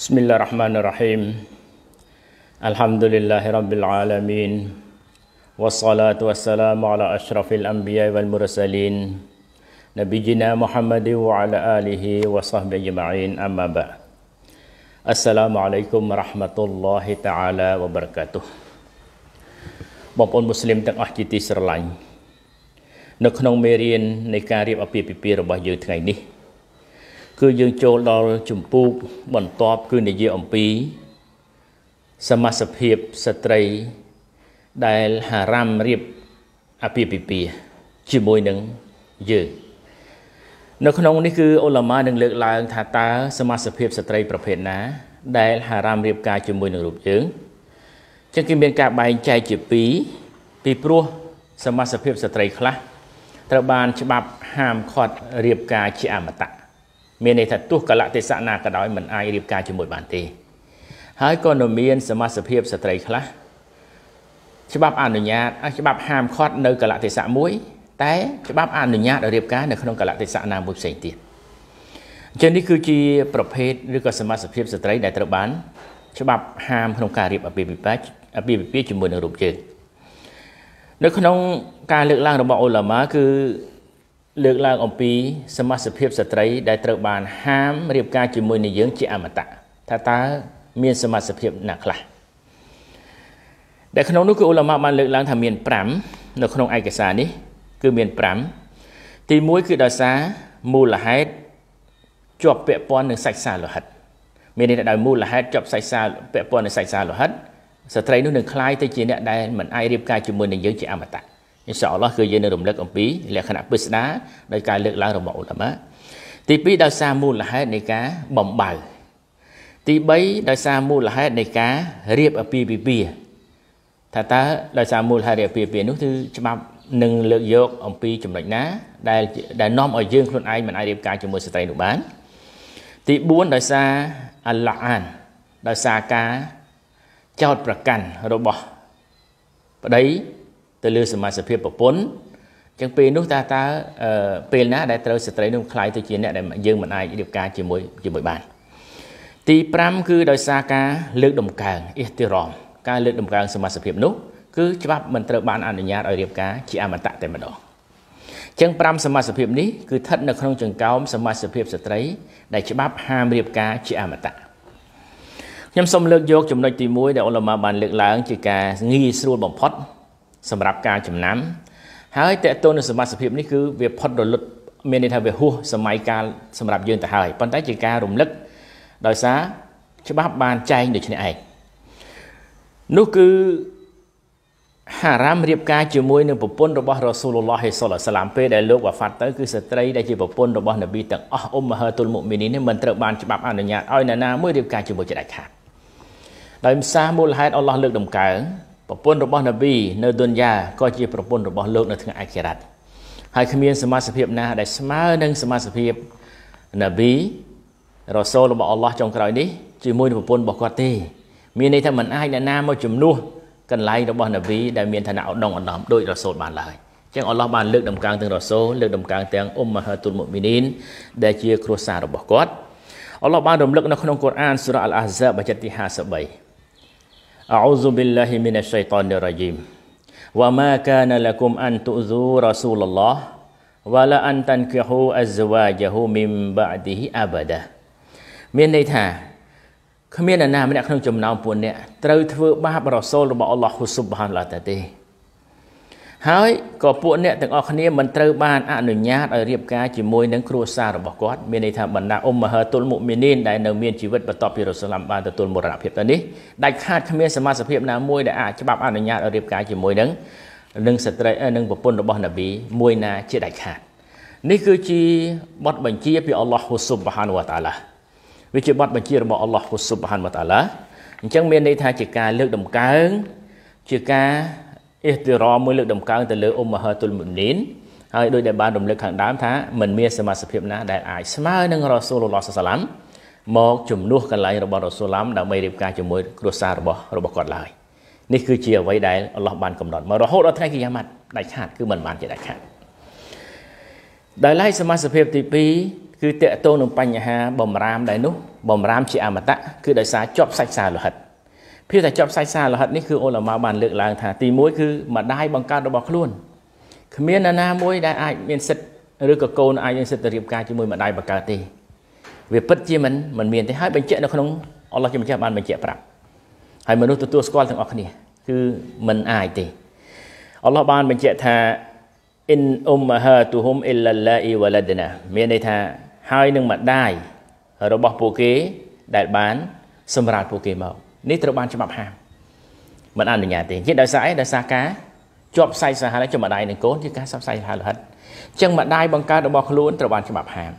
بسم الله الرحمن الرحيم الحمد لله رب العالمين والصلاة والسلام على أشرف الأنبياء والمرسلين نبينا محمد وعلى آله وصحبه أجمعين أما بعد السلام عليكم ورحمة الله تعالى وبركاته បងប្អូនមូស្លីមទាំងអស់ជាទីស្រឡាញ់នៅក្នុងមេរៀននៃការរៀបអាពាហ៍ពិពាហ៍របស់យើងថ្ងៃនេះគឺយើងចូលដល់ជំពូកបន្ទាប់ គឺនិយាយអំពី សមាសភាពស្ត្រី ដែលហារ៉ាមរៀបអពាហ៍ពិពាហ៍ជាមួយនឹងយើងនៅក្នុងនេះគឺអ៊ុលាម៉ានឹងលើកឡើង ថាតើសមាសភាពស្ត្រីប្រភេទណា ដែលហារ៉ាមរៀបការជាមួយនឹងរូបយើងចឹងគេមានការបែងចែកជា2ពីព្រោះសមាសភាពស្ត្រីខ្លះត្រូវបាន ច្បាប់ហាមឃាត់រៀបការជាអមតៈមានន័យថាទោះកលៈទេសៈណាក៏ដោយមិនអាចរៀបការជាមួយបានទេហើយក៏នៅមានសមាសភាពស្ត្រីខ្លះច្បាប់អនុញ្ញាតច្បាប់ហាមឃាត់នៅកលៈទេសៈមួយតែច្បាប់អនុញ្ញាតឲ្យរៀបការនៅក្នុងកលៈទេសៈណាមួយផ្សេងទៀតអញ្ចឹងនេះគឺជា ប្រភេទឬក៏សមាសភាពស្ត្រី ដែលត្រូវបានច្បាប់ហាមក្នុងការរៀបអាពាហ៍ពិពាហ៍អាពាហ៍ពិពាហ៍ជាមួយនឹងរូបយើងនៅក្នុងការលើកឡើងរបស់អូឡាម៉ាគឺលើកឡើងអំពីសមាជិកភាពស្ត្រី ដែលត្រូវ បានហាមរៀបការជាមួយនឹងយើងជាអមតៈថាតើមានសមាជិកភាពណាខ្លះដែលក្នុងនោះគឺឧឡាម៉ាបានលើកឡើងថាមាន5នៅក្នុងឯកសារនេះគឺមាន5ទី1គឺដោយសារមូលហេតុជាប់ពាក់ព័ន្ធនឹងសាច់សាលោហិត មានន័យថាដោយមូលហេតុជាប់សាច់សាពាក់ព័ន្ធនឹងសាច់សាលោហិតស្ត្រីនោះនឹងคล้ายទៅជាអ្នកដែលមិនអាចរៀបការជាមួយនឹងយើងជាអមតៈអ៊ីនសាអល់ឡោះគឺយើងនឹងរំលឹកអំពីលក្ខណៈពិស្ដារដោយការលើកឡើងរបស់ឧឡាម៉ាទី2ដោយសារមូលហេតុនៃការបំបើទី3ដោយសារមូលហេតុនៃការរៀបអពាហ៍ពិពាហ៍ថាតើដោយសារមូលហេតុរៀបអពាហ៍ពិពាហ៍នោះគឺច្បាប់នឹងលើកយកអំពីចំណុចណា ដែលដែលនាំឲ្យយើងខ្លួនឯងមិនអាចរៀបការជាមួយស្ត្រីនោះបានទី4ដោយសារអល្លាអានដោយសារការចោតប្រកាន់របស់ប្តីទៅលើសមាជិកភាពប្រពន្ធចឹងពេលនោះតើតើពេលណាដែលត្រូវស្ត្រីនោះខ្លាយទៅជាអ្នកដែលយើងមិនអាចរៀបការជាមួយជាមួយបានទី5គឺដោយសារការលើក ដំកើងអ៊ីស្តិរ៉មការលើកដំកើងសមាជិកភាពនោះគឺច្បាប់មិនត្រូវបានអនុញ្ញាតឲ្យរៀបការជាអមតៈតែម្ដងចឹង5សមាជិកភាពនេះគឺស្ថិតនៅក្នុងចង្កោមសមាជិកភាពស្ត្រីដែលច្បាប់ហាមរៀបការជាអមតៈខ្ញុំសូមលើកយកចំណុចទី1ដែលអ៊ុលម៉ាបានលើកឡើងជាការងាយស្រួលបំផុតសម្រាប់ការចំណាំហើយតកតូននឹងសមត្ថភាពនេះគឺវាផុតរលត់មានន័យថាវាហួសសម័យកាលសម្រាប់យើងទៅហើយប៉ុន្តែជាការរំលឹកដោយសារច្បាប់បានចែងដូចនេះឯងនោះគឺហារ៉ាមរៀបការជាមួយនឹងប្រពន្ធរបស់រ៉ាស៊ូលឡោះសាឡាសាឡាមពេលដែលលោកវ៉ាហ្វាត់ទៅគឺស្ត្រីដែលជាប្រពន្ធរបស់នប៊ីទាំងអស់អ៊ុមមហឺទុលមុមីនីនេះមិនត្រូវបានច្បាប់អនុញ្ញាតឲ្យនរណាមួយរៀបការជាមួយជាដាច់ខាតដោយសារមូលហេតុអល់ឡោះលើក ដំកើងប្រពន្ធរបស់នប៊ីនៅឌុនយ៉ាក៏ជាប្រពន្ធរបស់លោកនៅថ្ងៃអាខិរ៉ាត់ហើយគ្មាន សមាសភាពណា ដែលស្មើនឹងសមាសភាពនប៊ីរ៉ូសូលរបស់អល់ឡោះចុងក្រោយនេះជាមួយនឹងប្រពន្ធរបស់គាត់ទេ មានន័យថាมันអាចអ្នកណាមកជំនួសកន្លែងរបស់នប៊ីដែលមានឋានៈឧត្តមឧត្តមដោយរ៉ូសូលបានឡើយអញ្ចឹងអល់ឡោះបានលើក ដំកើងទាំងរ៉ូសូលលើកដំកើងទាំងអ៊ុមម៉ាហាទុលមុមីនីនដែលជាគ្រួសាររបស់គាត់អល់ឡោះបានរំលឹកនៅក្នុងកូរ៉ានសូរ៉ាអល់អាហ្សាបអាយ៉ាទី53 أعوذ بالله من الشيطان الرجيم وما كان لكم أن تؤذوا رسول الله ولا أن تنكحوا أزواجه من بعده أبدا មានន័យថា គ្មាននរណាម្នាក់ក្នុងចំណោមពួកអ្នកត្រូវធ្វើបាបរសូលរបស់អល់ឡោះហ៊ូស៊ុបហានឡាតាទេហើយក៏ពួកអ្នកទាំងអស់គ្នាមិនត្រូវបានអនុញ្ញាតឲ្យរៀបការជាមួយនឹងគ្រួសាររបស់គាត់មានន័យថាបណ្ដាអ៊ុមមហើទុលមុមីនីនដែលនៅមានជីវិតបន្ទាប់ពីរ៉ូសូលឡាំបានទទួលមរណភាពទៅនេះដាច់ខាតគ្មានសមត្ថភាពណាមួយដែលអាចច្បាប់អនុញ្ញាតឲ្យរៀបការជាមួយនឹងនឹងស្ត្រីនឹងប្រពន្ធរបស់នប៊ីមួយណាជាដាច់ខាតនេះគឺជាបទបញ្ជាពីអល់ឡោះហ៊ូស៊ុបហានវតាឡាវាជាបទបញ្ជារបស់អល់ឡោះហ៊ូស៊ុបហានវតាឡាអញ្ចឹងមានន័យថាជាការលើក ដំកើងជាការអ៊ីស្តិរ៉មមួយលើកដំកើងទៅលើអ៊ុមមហាទុលមុនីនហើយដូចដែលបានរំលឹកខាងដើមថាមិនមានសមាសភាពណាដែលអាចស្មើនឹងរ៉ាស៊ូលឡោះសាឡាំមកជំនួសកន្លែងរបស់រ៉ាស៊ូលឡាំដើម្បីរៀបការជាមួយគ្រួសាររបស់របស់គាត់ឡើយនេះគឺជាអ្វីដែលអល់ឡោះបានកំណត់មករហូតដល់ថ្ងៃគីយ៉ាម៉ាត់ដាច់ខាតគឺមិនបានជាដាច់ខាតដោយឡែកសមាសភាពទី2គឺតកតងនឹងបញ្ហាបំរាមដែរនោះបំរាមជាអមតៈគឺដោយសារជាប់សាច់សារលោហិតភាពតែចប់សាច់សារលិហិតនេះគឺអូឡាម៉ាបានលើកឡើងថាទីមួយគឺម្ដាយបង្កើតរបស់ខ្លួនគ្មាននរណាមួយដែលអាចមានសិទ្ធិឬក៏កូនអាចមានសិទ្ធិទៅរៀបការជាមួយម្ដាយបង្កើតទេវាពិតជាមិនមិនមានទេហើយបញ្ជាក់នៅក្នុងអល់ឡោះជាម្ចាស់បានបញ្ជាក់ប្រាប់ហើយមនុស្សទទួលស្គាល់ទាំងអស់គ្នាគឺមិនអាចទេ អល់ឡោះបានបញ្ជាក់ថាអ៊ីនអ៊ុមហាទូហុំអ៊ីលឡាអ៊ីវឡាដណាមានន័យថាហើយនឹងម្ដាយរបស់ពួកគេដែលបាន សម្រាប់ពួកគេមកនេះត្រូវបានច្បាប់ហាមមិនអនុញ្ញាតទេជាដោយសារអីដោយសារការជាប់ផ្សៃសាហាវជាម្ដាយនិងកូនជាការសັບផ្សៃសាហាវលោហិតអញ្ចឹងម្ដាយបង្កើតរបស់ខ្លួនត្រូវបានច្បាប់ហាម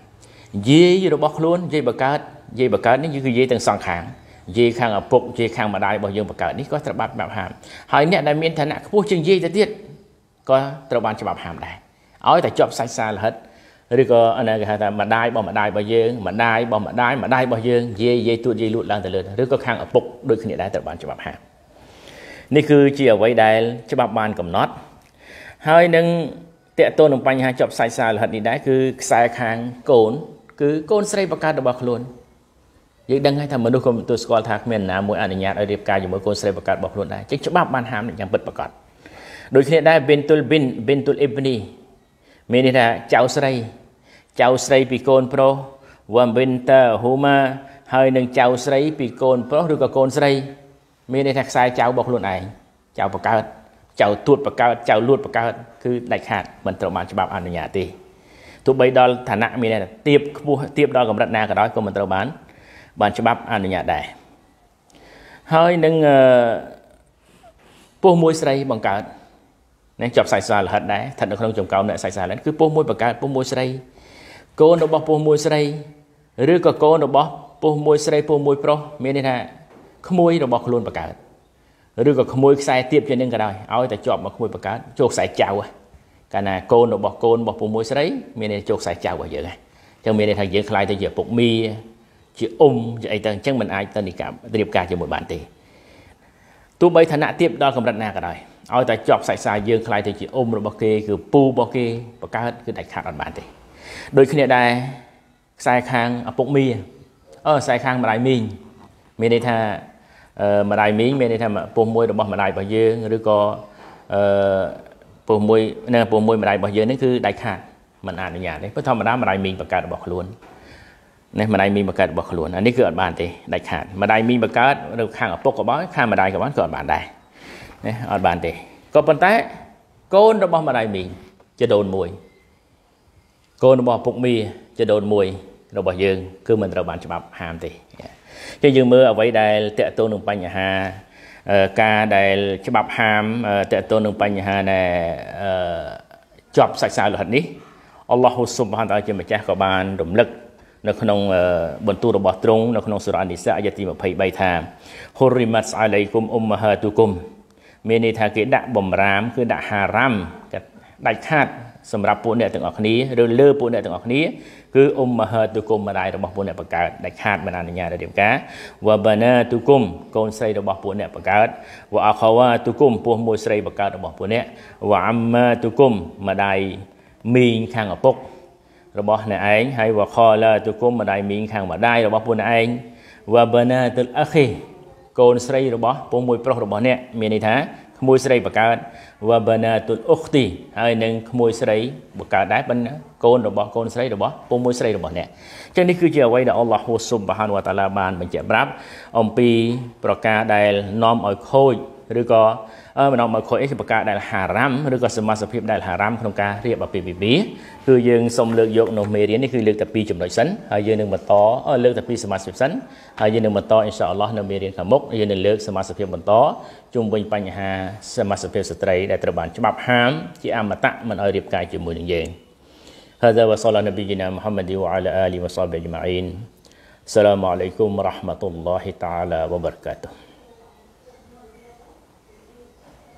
យាយរបស់ខ្លួនយាយបង្កើតយាយបង្កើតនេះគឺយាយទាំងសងខាងយាយខាងឪពុកយាយខាងម្ដាយរបស់យើងបង្កើតនេះក៏ត្រូវបានច្បាប់ហាមហើយអ្នកដែលមានឋានៈខ្ពស់ជាងយាយទៅទៀតក៏ត្រូវបានច្បាប់ហាមដែរឲ្យតែជាប់សាច់សាលហិតឬក៏អានេះគេហៅថាម្ដាយរបស់ម្ដាយរបស់យើងម្ដាយរបស់ម្ដាយម្ដាយរបស់យើងនិយាយនិយាយទួតនិយាយលួចឡើងទៅលើឬក៏ខាងឪពុកដូចគ្នាដែរត្រូវបានច្បាប់ហាមនេះគឺជាអ្វីដែលច្បាប់បានកំណត់ហើយនឹងតកតូននឹងបញ្ហាជាប់សាច់សាលហិតនេះដែរគឺខ្សែខាងកូន គឺកូនស្រីបង្កើតរបស់ខ្លួនយើងដឹងហើយថាមនុស្សក៏មិនទទួលស្គាល់ថាគ្មានណាមួយអនុញ្ញាតឲ្យរៀបការជាមួយកូនស្រីបង្កើតរបស់ខ្លួនដែរចឹងច្បាប់បានហាមយ៉ាងពិតប្រាកដដូចគ្នាដែរបិនទុលបិនបិនទុលអ៊ីបនីមានន័យថាចៅស្រីចៅស្រីពីកូនប្រុស one winter huma ហើយនឹងចៅស្រីពីកូនប្រុសឬក៏កូនស្រី មានន័យថាខ្សែចៅរបស់ខ្លួនឯងចៅបកើតចៅទួតបកើតចៅលួតបកើតគឺដាច់ខាតមិនត្រូវបានច្បាប់អនុញ្ញាតទេទោះបីដល់ឋានៈមានទៀបខ្ពស់ទៀបដល់កម្រិតណាក៏ដោយក៏មិនត្រូវបាន បានច្បាប់អនុញ្ញាតដែរហើយនឹងពោះមួយស្រីបង្កើតនឹងជាប់ខ្សែសាលរហិតដែរស្ថិតនៅក្នុងចំកោមអ្នកខ្សែសាលរហិតគឺពោះមួយបង្កើតពោះមួយស្រីកូនរបស់ពស់មួយស្រីឬក៏កូនរបស់ពស់មួយស្រីពស់មួយប្រុសមានន័យថាក្មួយរបស់ខ្លួនបង្កើតឬក៏ក្មួយខ្សែទៀបជាងនឹងក៏ដោយឲ្យតែជាប់មកក្មួយបង្កើតចូលខ្សែចៅកាលណាកូនរបស់កូនរបស់ពស់មួយស្រី មានន័យចូលខ្សែចៅរបស់យើងហ្នឹងអញ្ចឹងមានន័យថាយើងខ្លាយទៅជាពុកមីជាអ៊ុំជាអីទៅអញ្ចឹងมันអាចទៅនិការៀបការជាមួយបានទេទោះបីឋានៈទៀបដល់កម្រិតណាក៏ដោយឲ្យតែជាប់ខ្សែខ្សែយើងខ្លាយទៅជាអ៊ុំរបស់គេគឺពូរបស់គេបង្កើតគឺដាច់ខាតអត់បានទេដូចគ្នាដែរខ្សែខាងឪពុកមីអឺខ្សែខាងម្ដាយមីងមានន័យថាម្ដាយមីងមានន័យថាពុះមួយ របស់ម្ដាយរបស់យើងឬក៏អឺពុះមួយនៅពុះមួយម្ដាយរបស់យើងនេះគឺដាច់ខាតមិនអនុញ្ញាតទេព្រោះធម្មតាម្ដាយមីងបង្កើតរបស់ខ្លួននេះម្ដាយមីងបង្កើតរបស់ខ្លួនអានេះគឺអត់បានទេដាច់ខាតម្ដាយមីងបង្កើតឬខាងឪពុកក៏បានខាងម្ដាយក៏បានក៏អត់បាន ដែរណាអត់បានទេក៏ប៉ុន្តែកូនរបស់ម្ដាយមីងជាដូនមួយកូនរបស់ពុកមីជាដូនមួយរបស់យើងគឺមិនត្រូវបាន ច្បាប់ហាមទេជាយើងមើលអ្វីដែលតកតូននឹងបញ្ហាការដែលច្បាប់ហាមតកតូននឹងបញ្ហាដែលជាប់សាច់សាលោហិតនេះអល់ឡោះស៊ុបហានតាជាម្ចាស់ក៏បានរំលឹកនៅក្នុងបន្ទូលរបស់ទ្រង់នៅក្នុងសូរ៉ានីសាអាយ៉ាទី23ថាហ៊ុរីម៉ាត់ស្អាឡៃគុំអ៊ុមម៉ាហាទូគុំមានន័យថាគេដាក់បំរាមគឺដាក់ហារ៉ាំកាត់ដាច់ខាតសម្រាប់ពួកអ្នកទាំងអស់គ្នាឬលើពួកអ្នកទាំងអស់គ្នាគឺអ៊ុមមហតុគុមម្ដាយរបស់ពួកអ្នកបង្កើតដាច់ខាតបានអនុញ្ញាតរៀបការវបណាតុគុមកូនស្រីរបស់ពួកអ្នកបង្កើតវអខវ៉ាតុគុមពោះមួយស្រីបង្កើតរបស់ពួកអ្នកវអាំម៉ាតុគុមម្ដាយមីងខាងឪពុករបស់អ្នកឯងហើយវខឡាតុគុមម្ដាយមីងខាងម្ដាយរបស់ពួកអ្នកឯងវបណាតុលអខីកូនស្រីរបស់ពោះមួយ ប្រុសរបស់អ្នកមានន័យថាក្មួយស្រីបង្កើតវបណាទុលអ៊ុខទីហើយនឹងក្មួយស្រីបង្កើតដែរប៉ុន្តែកូនរបស់កូនស្រីរបស់ពុកមួយស្រីរបស់អ្នកអញ្ចឹងនេះគឺជាអ្វីដែលអល់ឡោះហ៊ូស៊ុបហានវតាឡាបានបញ្ជាក់ប្រាប់អំពីប្រការដែលនាំឲ្យខូចឬក៏ម្ដងមកខុយអីគឺបង្កើតដែលហារ៉ាមឬក៏សមាសភាពដែលហារ៉ាមក្នុងការរៀបអាពាហ៍ពិពាហ៍គឺយើងសូមលើកយកនៅមេរៀននេះគឺលើកតែ2ចំណុចសិនហើយយើងនឹងបន្តលើកតែ2សមាសភាពសិនហើយយើងនឹងបន្តអ៊ីនសាអល់ឡោះនៅមេរៀនខាងមុខយើងនឹងលើកសមាសភាពបន្តជុំវិញបញ្ហាសមាសភាពស្ត្រីដែលត្រូវបានច្បាប់ហាម ជាអមតៈមិនឲ្យរៀបការជាមួយនឹងយើង هذا وصلى نبينا محمد وعلى آله وصحبه أجمعين السلام عليكم ورحمة الله تعالى وبركاته